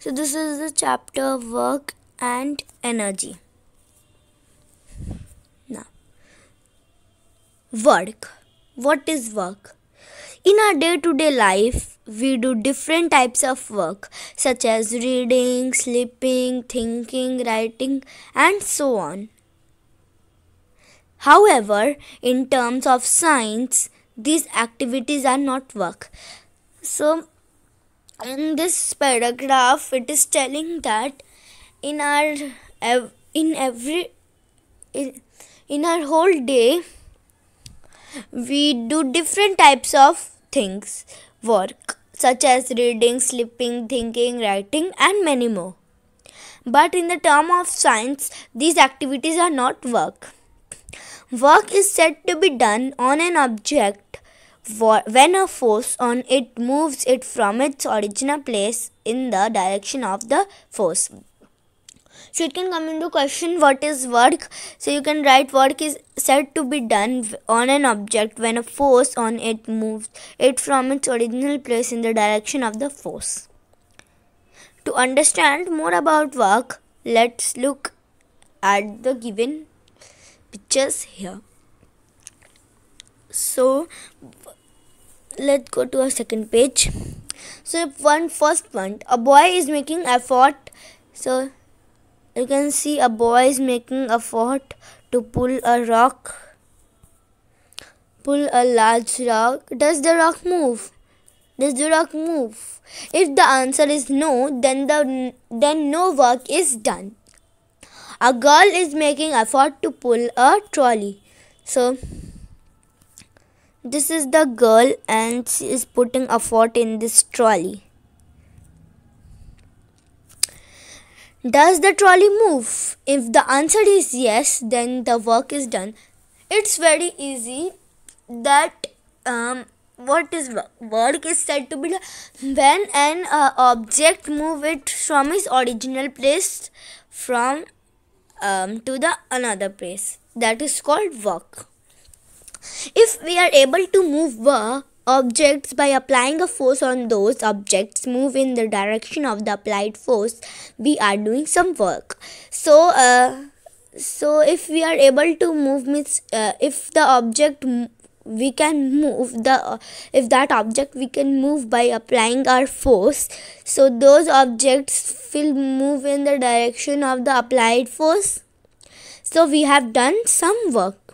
So this is the chapter work and energy. Now, work. What is work? In our day to day life, we do different types of work such as reading, sleeping, thinking, writing, and so on. However, in terms of science, these activities are not work. So, in this paragraph it is telling that in our in every in, in our whole day we do different types of things work such as reading sleeping thinking writing and many more but in the term of science these activities are not work work is said to be done on an object when a force on it moves it from its original place in the direction of the force. So it can come into question what is work. So you can write work is said to be done on an object when a force on it moves it from its original place in the direction of the force. To understand more about work, let's look at the given pictures here so let's go to our second page so one first one a boy is making effort so you can see a boy is making effort to pull a rock pull a large rock does the rock move does the rock move if the answer is no then the then no work is done a girl is making effort to pull a trolley so this is the girl and she is putting a fort in this trolley. Does the trolley move? If the answer is yes, then the work is done. It's very easy that um, what is work? is said to be when an uh, object move it from its original place from um, to the another place. That is called work. If we are able to move objects by applying a force on those objects move in the direction of the applied force, we are doing some work. So, uh, so if we are able to move means uh, if the object we can move the if that object we can move by applying our force so those objects will move in the direction of the applied force so we have done some work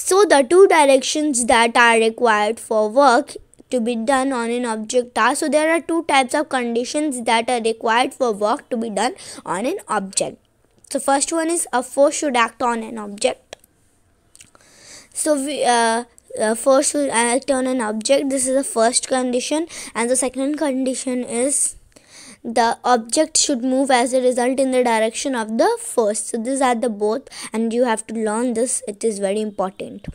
so the two directions that are required for work to be done on an object are so there are two types of conditions that are required for work to be done on an object. So first one is a force should act on an object. So we, uh, force should act on an object. This is the first condition, and the second condition is the object should move as a result in the direction of the first. So these are the both and you have to learn this. It is very important.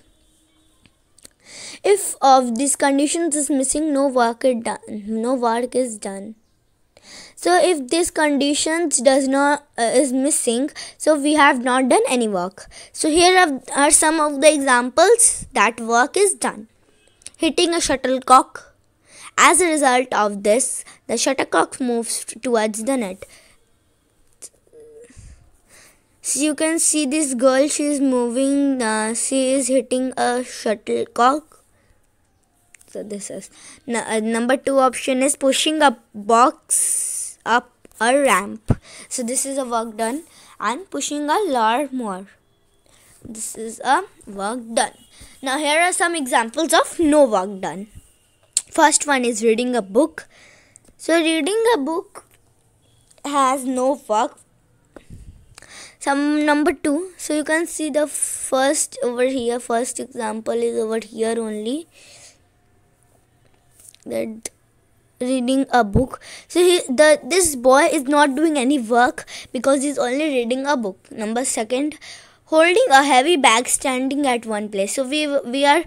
If of these conditions is missing, no work is done. No work is done. So if this conditions does not uh, is missing, so we have not done any work. So here are, are some of the examples that work is done. Hitting a shuttlecock as a result of this, the shuttlecock moves towards the net. So you can see this girl, she is moving, uh, she is hitting a shuttlecock. So this is uh, number two option is pushing a box up a ramp. So this is a work done and pushing a lot more. This is a work done. Now here are some examples of no work done. First one is reading a book. So, reading a book has no work. Some number two. So, you can see the first over here. First example is over here only. That reading a book. So he, the this boy is not doing any work because he's only reading a book. Number second, holding a heavy bag standing at one place. So we we are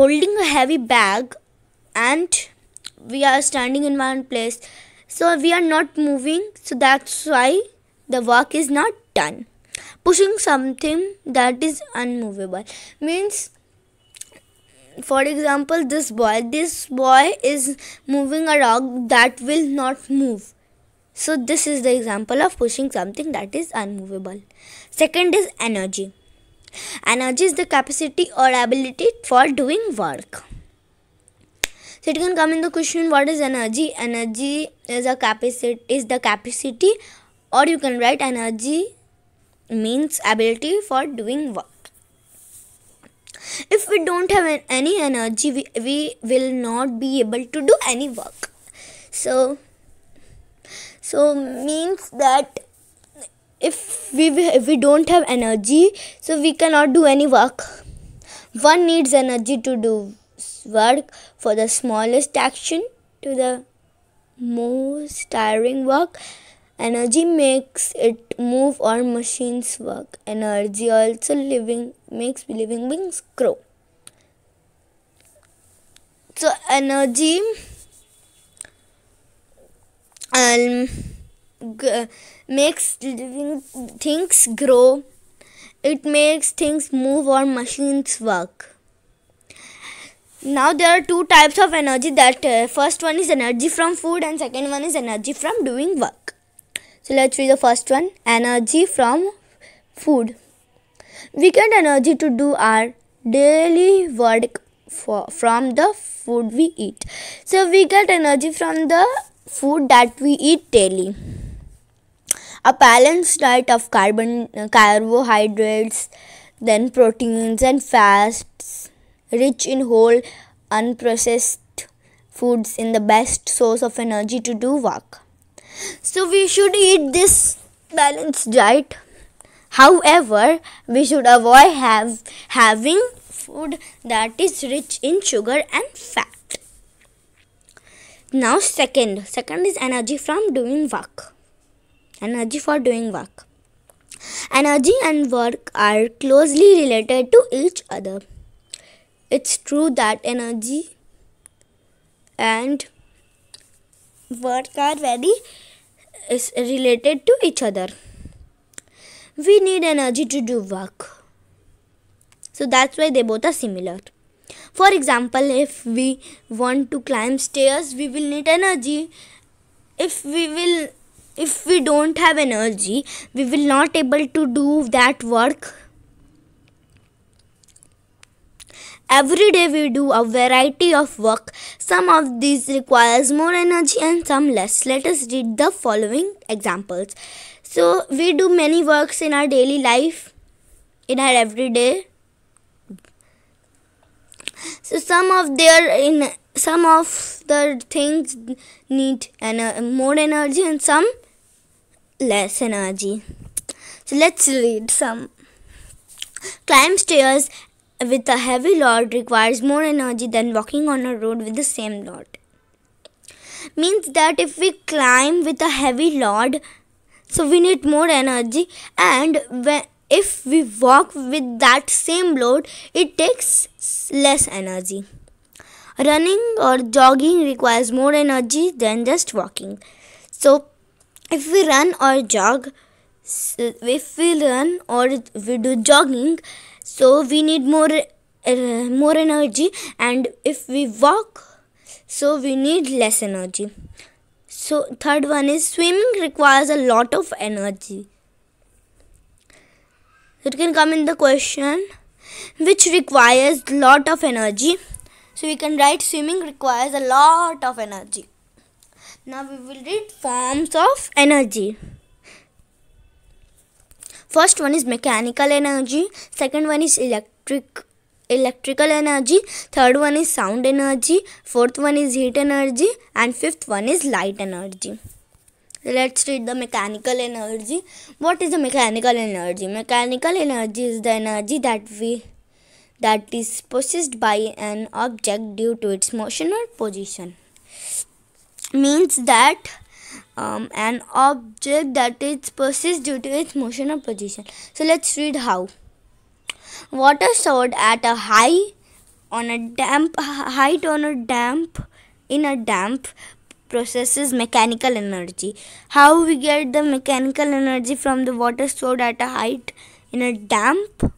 holding a heavy bag and we are standing in one place so we are not moving so that's why the work is not done pushing something that is unmovable means for example this boy this boy is moving a rock that will not move so this is the example of pushing something that is unmovable second is energy energy is the capacity or ability for doing work so it can come in the question what is energy? Energy is a capacity is the capacity or you can write energy means ability for doing work. If we don't have any energy, we, we will not be able to do any work. So, so means that if we if we don't have energy, so we cannot do any work. One needs energy to do work for the smallest action to the most tiring work. Energy makes it move or machines work. Energy also living makes living beings grow. So energy um, makes living things grow. It makes things move or machines work now there are two types of energy that uh, first one is energy from food and second one is energy from doing work so let's read the first one energy from food we get energy to do our daily work for, from the food we eat so we get energy from the food that we eat daily a balanced diet of carbon uh, carbohydrates then proteins and fats rich in whole, unprocessed foods in the best source of energy to do work. So we should eat this balanced diet. However, we should avoid have, having food that is rich in sugar and fat. Now second, second is energy from doing work. Energy for doing work. Energy and work are closely related to each other. It's true that energy and work are very is related to each other. We need energy to do work. So that's why they both are similar. For example, if we want to climb stairs, we will need energy. If we will if we don't have energy, we will not able to do that work Every day we do a variety of work. Some of these requires more energy and some less. Let us read the following examples. So we do many works in our daily life, in our everyday. So some of their in some of the things need more energy and some less energy. So let's read some. Climb stairs with a heavy load requires more energy than walking on a road with the same load. Means that if we climb with a heavy load, so we need more energy, and when, if we walk with that same load, it takes less energy. Running or jogging requires more energy than just walking. So, if we run or jog, if we run or we do jogging, so we need more uh, more energy and if we walk so we need less energy so third one is swimming requires a lot of energy it can come in the question which requires lot of energy so we can write swimming requires a lot of energy now we will read forms of energy First one is mechanical energy, second one is electric electrical energy, third one is sound energy, fourth one is heat energy and fifth one is light energy. Let's read the mechanical energy. What is the mechanical energy? Mechanical energy is the energy that we that is possessed by an object due to its motion or position. Means that um, an object that is persists due to its motion or position. So let's read how. Water stored at a high on a damp height on a damp in a damp processes mechanical energy. How we get the mechanical energy from the water stored at a height in a damp?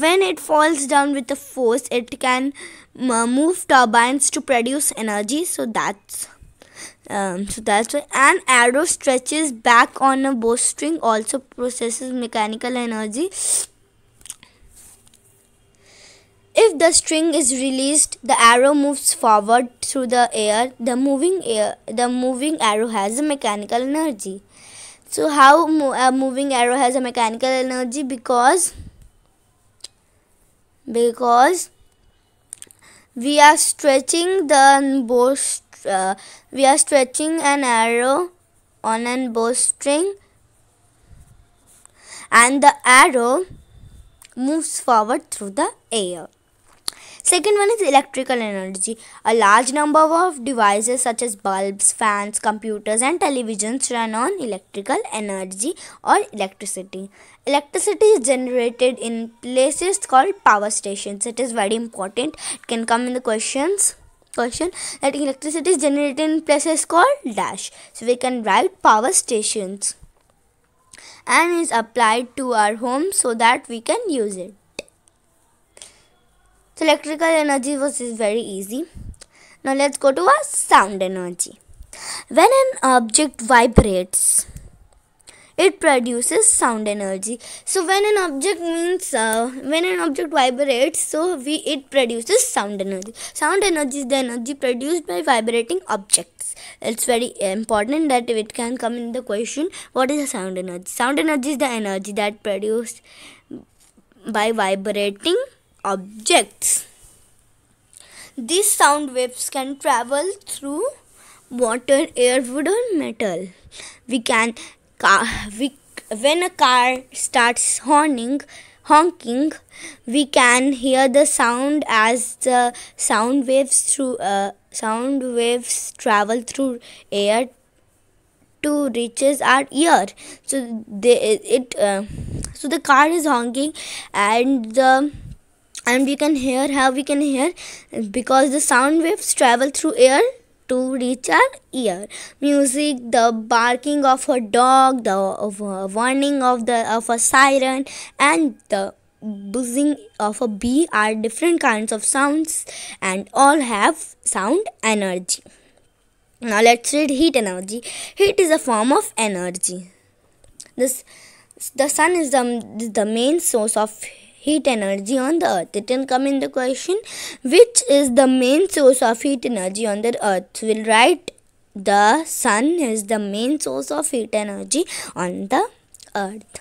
When it falls down with a force, it can uh, move turbines to produce energy. So that's um, so that's why an arrow stretches back on a bowstring also processes mechanical energy if the string is released the arrow moves forward through the air the moving air the moving arrow has a mechanical energy so how mo a moving arrow has a mechanical energy because because we are stretching the bow uh, we are stretching an arrow on an bowstring and the arrow moves forward through the air. Second one is electrical energy. A large number of devices such as bulbs, fans, computers and televisions run on electrical energy or electricity. Electricity is generated in places called power stations. It is very important. It can come in the questions question that electricity is generated in places called dash. So we can write power stations and is applied to our home so that we can use it. So electrical energy was very easy. Now let's go to our sound energy. When an object vibrates, it produces sound energy so when an object means uh, when an object vibrates so we it produces sound energy sound energy is the energy produced by vibrating objects it's very important that it can come in the question what is the sound energy sound energy is the energy that produced by vibrating objects these sound waves can travel through water, air, wood or metal. We can car, we, when a car starts horning, honking, we can hear the sound as the sound waves through uh, sound waves travel through air to reaches our ear. So they, it uh, so the car is honking and the and we can hear how we can hear because the sound waves travel through air to reach our ear. Music, the barking of a dog, the warning of the of a siren, and the buzzing of a bee are different kinds of sounds and all have sound energy. Now let's read heat energy. Heat is a form of energy. This the sun is the, the main source of heat energy on the earth. It can come in the question which is the main source of heat energy on the earth. We'll write the sun is the main source of heat energy on the earth.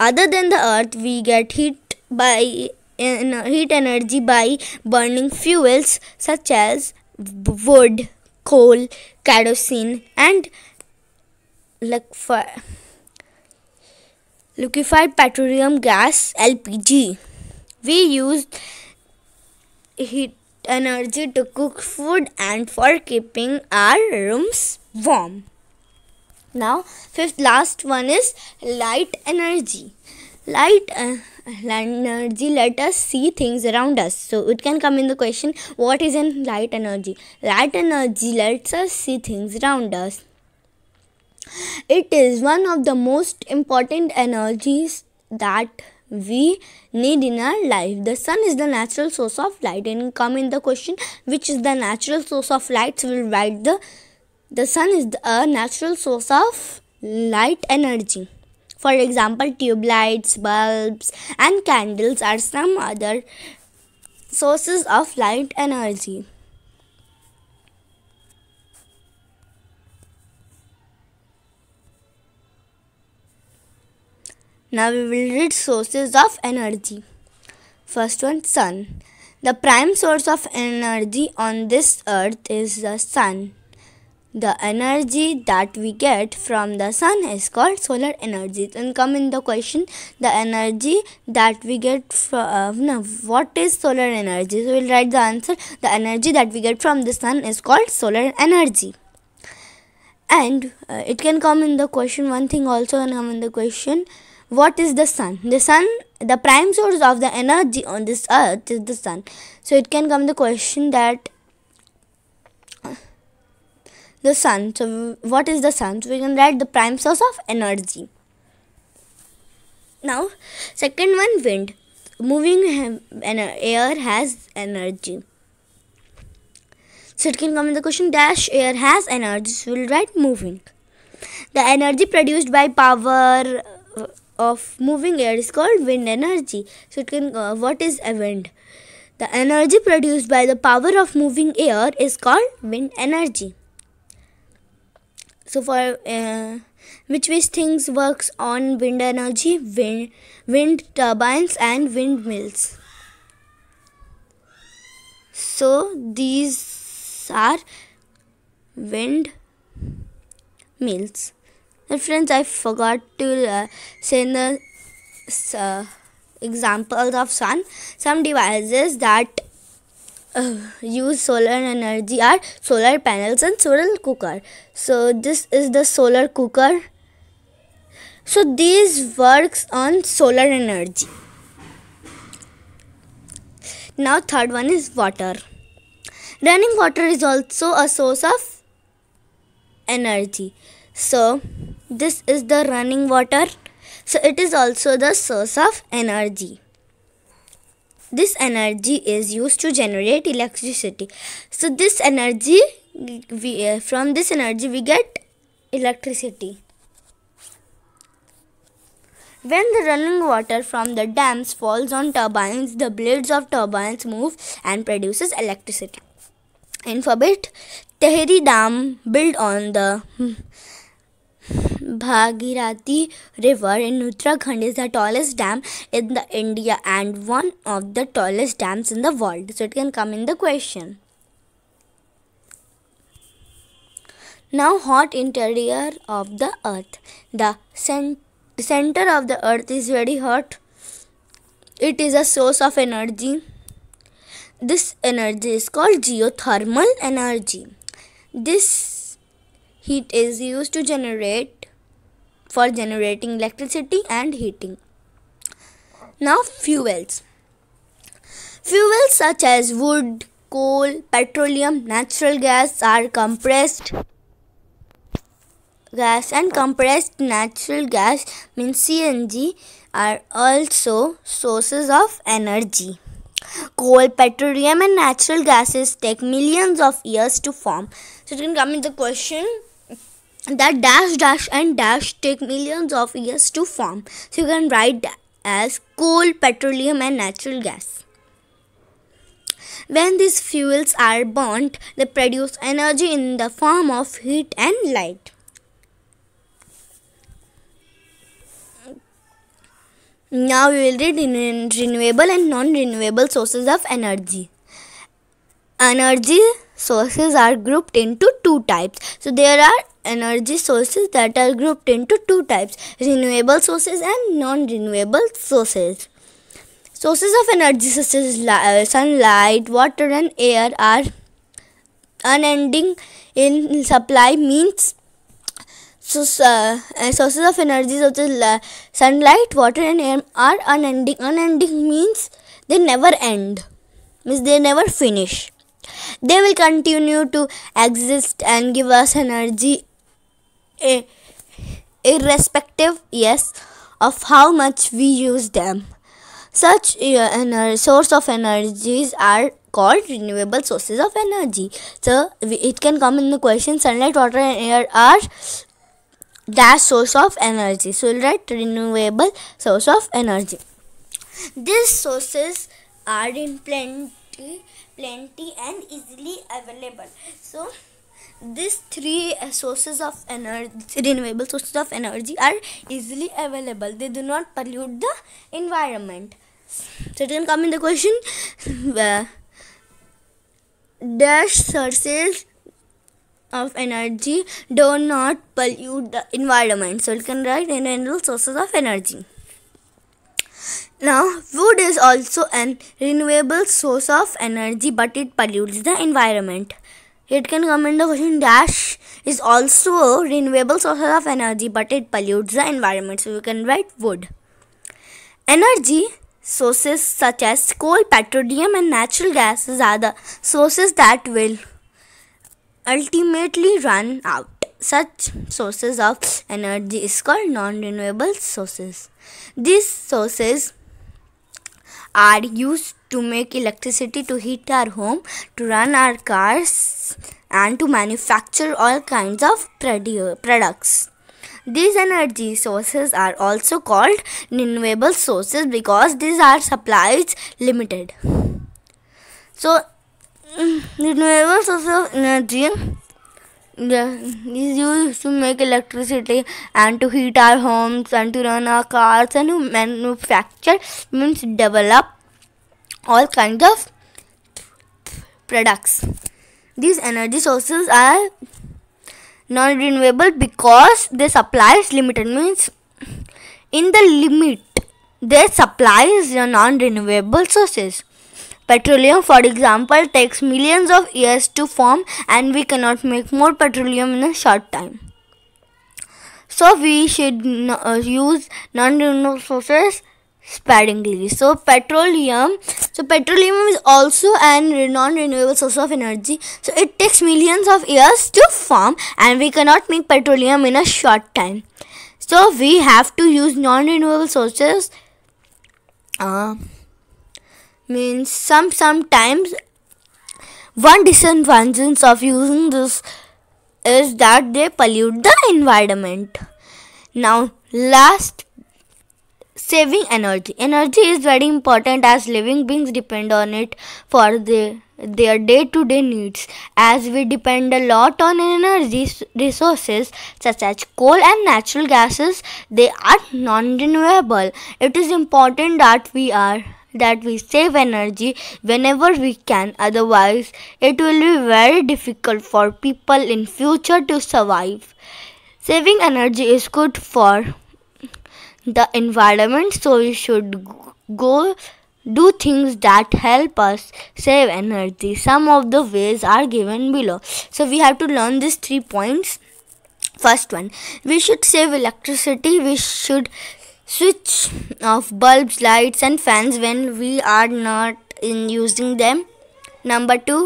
Other than the earth, we get heat by uh, heat energy by burning fuels such as wood, coal, kerosene and like fire liquefied petroleum gas LPG. We use heat energy to cook food and for keeping our rooms warm. Now, fifth last one is light energy. Light uh, energy let us see things around us. So it can come in the question what is in light energy? Light energy lets us see things around us. It is one of the most important energies that we need in our life. The sun is the natural source of light and come in the question which is the natural source of light. So we'll write the the sun is a natural source of light energy. For example, tube lights, bulbs and candles are some other sources of light energy. Now we will read sources of energy. First one, sun. The prime source of energy on this earth is the sun. The energy that we get from the sun is called solar energy. Then come in the question, the energy that we get from, uh, no, what is solar energy? So we'll write the answer, the energy that we get from the sun is called solar energy. And uh, it can come in the question, one thing also can come in the question, what is the sun the sun the prime source of the energy on this earth is the sun so it can come the question that the sun so what is the sun so we can write the prime source of energy now second one wind moving air has energy so it can come in the question dash air has energy so we'll write moving the energy produced by power of moving air is called wind energy. So it can uh, what is a wind? The energy produced by the power of moving air is called wind energy. So for uh, which which things works on wind energy? Wind, wind turbines and windmills. So these are wind mills and friends i forgot to uh, say in the uh, examples of sun some devices that uh, use solar energy are solar panels and solar cooker so this is the solar cooker so these works on solar energy now third one is water running water is also a source of energy so this is the running water. So it is also the source of energy. This energy is used to generate electricity. So this energy, we, uh, from this energy we get electricity. When the running water from the dams falls on turbines, the blades of turbines move and produces electricity. In Fabit, Tehri Dam built on the hmm, Bhagirathi river in Uttarakhand is the tallest dam in the India and one of the tallest dams in the world. So it can come in the question. Now hot interior of the earth. The cent center of the earth is very hot. It is a source of energy. This energy is called geothermal energy. This heat is used to generate for generating electricity and heating. Now, fuels. Fuels such as wood, coal, petroleum, natural gas are compressed gas and compressed natural gas means CNG are also sources of energy. Coal, petroleum and natural gases take millions of years to form. So it can come in the question that dash dash and dash take millions of years to form so you can write as coal petroleum and natural gas when these fuels are burnt they produce energy in the form of heat and light now we will read in renewable and non-renewable sources of energy energy sources are grouped into two types. So there are energy sources that are grouped into two types renewable sources and non renewable sources. Sources of energy such as uh, sunlight, water, and air are unending in supply, means so, uh, uh, sources of energy such as sunlight, water, and air are unending. Unending means they never end, means they never finish. They will continue to exist and give us energy eh, irrespective, yes, of how much we use them. Such a eh, source of energies are called renewable sources of energy. So it can come in the question sunlight, water and air are that source of energy. So we'll write renewable source of energy. These sources are in plenty plenty and easily available so these three uh, sources of energy renewable sources of energy are easily available they do not pollute the environment so it can come in the question uh, dash sources of energy do not pollute the environment so you can write renewable sources of energy now, wood is also an renewable source of energy, but it pollutes the environment. It can come in the question dash is also a renewable source of energy, but it pollutes the environment. So you can write wood. Energy sources such as coal, petroleum, and natural gases are the sources that will ultimately run out such sources of energy is called non-renewable sources. These sources are used to make electricity to heat our home, to run our cars and to manufacture all kinds of products. These energy sources are also called renewable sources because these are supplies limited. So, mm, renewable sources of energy yeah, is used to make electricity and to heat our homes and to run our cars and to manufacture means develop all kinds of products. These energy sources are non-renewable because their supply is limited means in the limit their supply is non-renewable sources. Petroleum, for example, takes millions of years to form and we cannot make more petroleum in a short time. So we should uh, use non-renewable sources sparingly. So petroleum, so petroleum is also a non-renewable source of energy. So it takes millions of years to form and we cannot make petroleum in a short time. So we have to use non-renewable sources. Uh, means some sometimes one disadvantage of using this is that they pollute the environment. Now, last saving energy. Energy is very important as living beings depend on it for the, their day to day needs. As we depend a lot on energy resources such as coal and natural gases, they are non renewable. It is important that we are that we save energy whenever we can otherwise it will be very difficult for people in future to survive saving energy is good for the environment so we should go do things that help us save energy some of the ways are given below so we have to learn these three points first one we should save electricity we should switch off bulbs lights and fans when we are not in using them number 2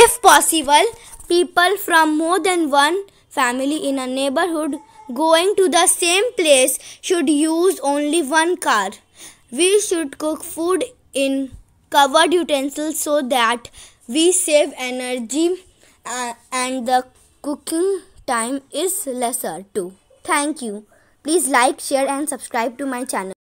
if possible people from more than one family in a neighborhood going to the same place should use only one car we should cook food in covered utensils so that we save energy uh, and the cooking time is lesser too thank you Please like, share and subscribe to my channel.